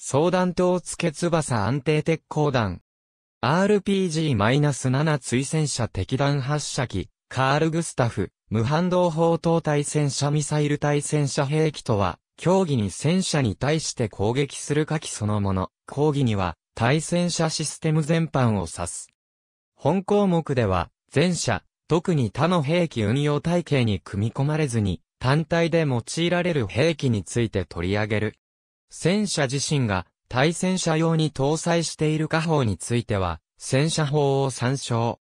相談塔付け翼安定鉄鋼弾。RPG-7 追戦車敵弾発射機、カール・グスタフ、無反動砲塔対戦車ミサイル対戦車兵器とは、競技に戦車に対して攻撃する火器そのもの、抗議には、対戦車システム全般を指す。本項目では、全車、特に他の兵器運用体系に組み込まれずに、単体で用いられる兵器について取り上げる。戦車自身が対戦車用に搭載している火砲については、戦車砲を参照。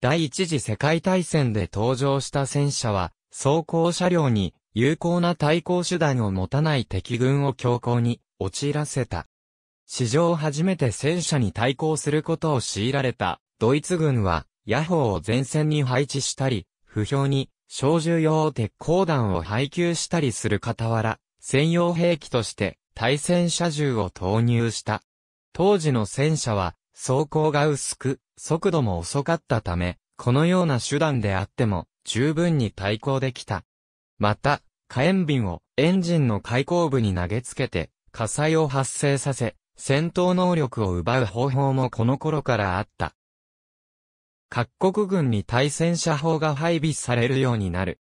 第一次世界大戦で登場した戦車は、装甲車両に有効な対抗手段を持たない敵軍を強行に陥らせた。史上初めて戦車に対抗することを強いられたドイツ軍は、野砲を前線に配置したり、不評に小銃用鉄鋼弾を配給したりする傍ら、専用兵器として対戦車銃を投入した。当時の戦車は、走行が薄く、速度も遅かったため、このような手段であっても、十分に対抗できた。また、火炎瓶をエンジンの開口部に投げつけて、火災を発生させ、戦闘能力を奪う方法もこの頃からあった。各国軍に対戦車砲が配備されるようになる。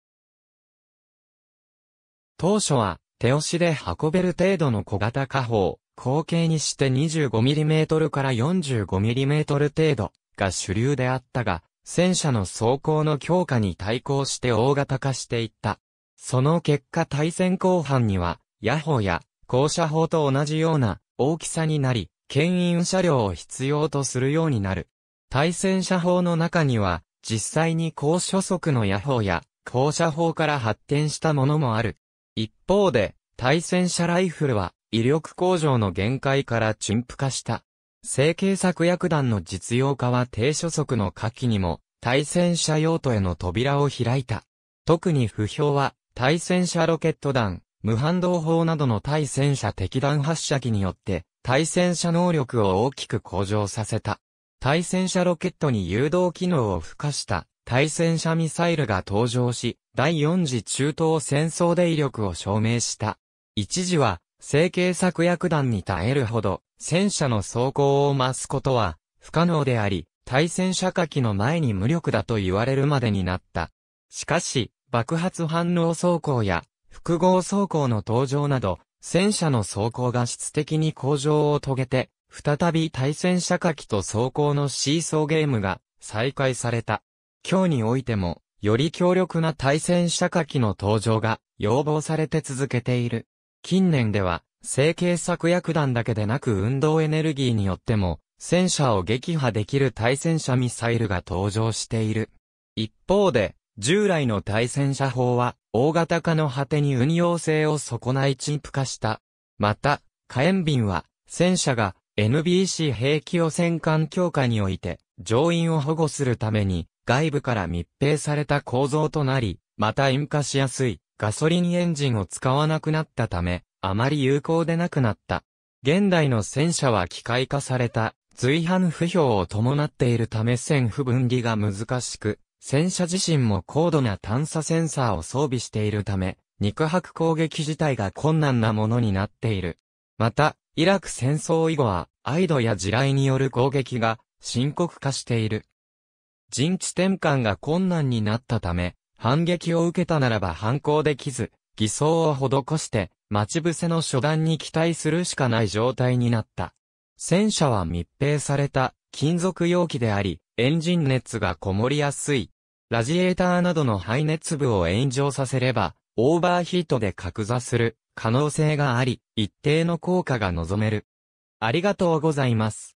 当初は、手押しで運べる程度の小型火砲、口径にして 25mm から 45mm 程度が主流であったが、戦車の走行の強化に対抗して大型化していった。その結果対戦後半には、ヤホや高射砲と同じような大きさになり、牽引車両を必要とするようになる。対戦車砲の中には、実際に高所速のヤホや高射砲から発展したものもある。一方で、対戦車ライフルは、威力向上の限界から陳腐化した。成形作薬弾の実用化は低所速の火器にも、対戦車用途への扉を開いた。特に不評は、対戦車ロケット弾、無反動砲などの対戦車敵弾発射機によって、対戦車能力を大きく向上させた。対戦車ロケットに誘導機能を付加した対戦車ミサイルが登場し、第四次中東戦争で威力を証明した。一時は、成形策薬弾に耐えるほど、戦車の走行を増すことは、不可能であり、対戦車火器の前に無力だと言われるまでになった。しかし、爆発反応走行や、複合走行の登場など、戦車の走行が質的に向上を遂げて、再び対戦車火器と走行のシーソーゲームが再開された。今日においても、より強力な対戦車火器の登場が要望されて続けている。近年では、成形策薬弾だけでなく運動エネルギーによっても、戦車を撃破できる対戦車ミサイルが登場している。一方で、従来の対戦車砲は、大型化の果てに運用性を損ない陳腐化した。また、火炎瓶は、戦車が NBC 兵器汚染艦強化において、乗員を保護するために、外部から密閉された構造となり、また引火しやすいガソリンエンジンを使わなくなったため、あまり有効でなくなった。現代の戦車は機械化された随伴不評を伴っているため線不分離が難しく、戦車自身も高度な探査センサーを装備しているため、肉薄攻撃自体が困難なものになっている。また、イラク戦争以後は、アイドや地雷による攻撃が深刻化している。陣地転換が困難になったため、反撃を受けたならば反抗できず、偽装を施して、待ち伏せの初段に期待するしかない状態になった。戦車は密閉された金属容器であり、エンジン熱がこもりやすい。ラジエーターなどの排熱部を炎上させれば、オーバーヒートで格座する可能性があり、一定の効果が望める。ありがとうございます。